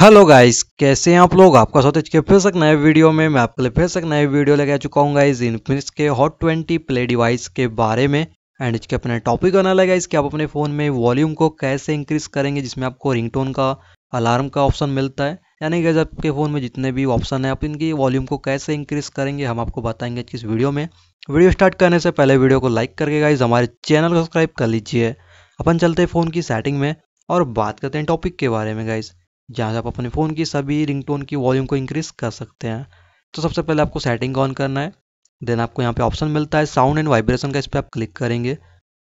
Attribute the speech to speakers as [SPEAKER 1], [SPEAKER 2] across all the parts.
[SPEAKER 1] hello guys कैसे हैं आप लोग आपका स्वागत है फिर से नए वीडियो में मैं आपके लिए फिर से नए वीडियो लेके आ चुका हूँ गाइस इनफिनिक्स के हॉट ट्वेंटी प्ले डिवाइस के बारे में एंड इसके अपने टॉपिक बना लगा इसके आप अपने फ़ोन में वॉल्यूम को कैसे इंक्रीज करेंगे जिसमें आपको रिंगटोन का अलार्म का ऑप्शन मिलता है यानी कि आपके फ़ोन में जितने भी ऑप्शन है आप इनकी वॉल्यूम को कैसे इंक्रीज करेंगे हम आपको बताएंगे इस वीडियो में वीडियो स्टार्ट करने से पहले वीडियो को लाइक करके गाइज हमारे चैनल को सब्सक्राइब कर लीजिए अपन चलते हैं फ़ोन की सेटिंग में और बात करते हैं टॉपिक के बारे में गाइज़ जहाँ से आप अपने फ़ोन की सभी रिंगटोन की वॉल्यूम को इंक्रीज़ कर सकते हैं तो सबसे पहले आपको सेटिंग ऑन करना है देन आपको यहाँ पे ऑप्शन मिलता है साउंड एंड वाइब्रेशन का इस पर आप क्लिक करेंगे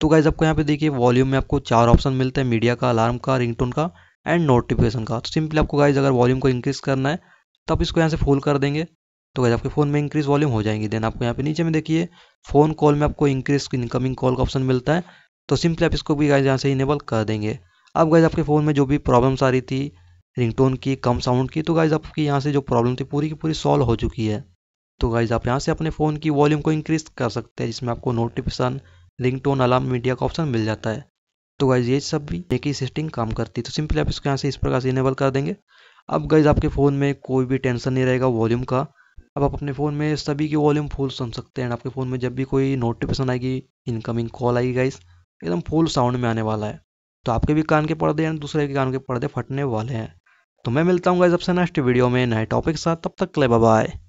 [SPEAKER 1] तो गाइज आपको यहाँ पे देखिए वॉल्यूम में आपको चार ऑप्शन मिलते हैं मीडिया का अलार्म का रिंगटोन का एंड नोटिफिकेशन का तो सिंपली आपको गाइज अगर वॉल्यूम को इंक्रीज़ करना है तो आप इसको यहाँ से फुल कर देंगे तो गाइज आपके फ़ोन में इंक्रीज़ वॉल्यूम हो जाएंगे देन आपको यहाँ पे नीचे में देखिए फ़ोन कॉल में आपको इंक्रीज इनकमिंग कॉल का ऑप्शन मिलता है तो सिंपली आप इसको भी गाइज यहाँ से इनेबल कर देंगे अब गाइज आपके फ़ोन में जो भी प्रॉब्लम्स आ रही थी रिंगटोन की कम साउंड की तो गाइज आपकी यहाँ से जो प्रॉब्लम थी पूरी की पूरी सॉल्व हो चुकी है तो गाइज आप यहाँ से अपने फ़ोन की वॉल्यूम को इंक्रीज कर सकते हैं जिसमें आपको नोटिफिकेशन रिंगटोन अलार्म मीडिया का ऑप्शन मिल जाता है तो गाइज ये सब भी एक ही सिस्टिंग काम करती है तो सिंपली आप इसको यहाँ से इस प्रकार से इनेबल कर देंगे अब गाइज आपके फ़ोन में कोई भी टेंशन नहीं रहेगा वॉल्यूम का अब आप अपने फ़ोन में सभी की वॉल्यूम फुल सुन सकते हैं आपके फ़ोन में जब भी कोई नोटिफिकेशन आएगी इनकमिंग कॉल आएगी गाइज एकदम फुल साउंड में आने वाला है तो आपके भी कान के पर्दे हैं दूसरे के कान के पर्दे फटने वाले हैं तो मैं मिलता हूँ गाइज आपसे नेक्स्ट वीडियो में नए टॉपिक के साथ तब तक के लिए बाय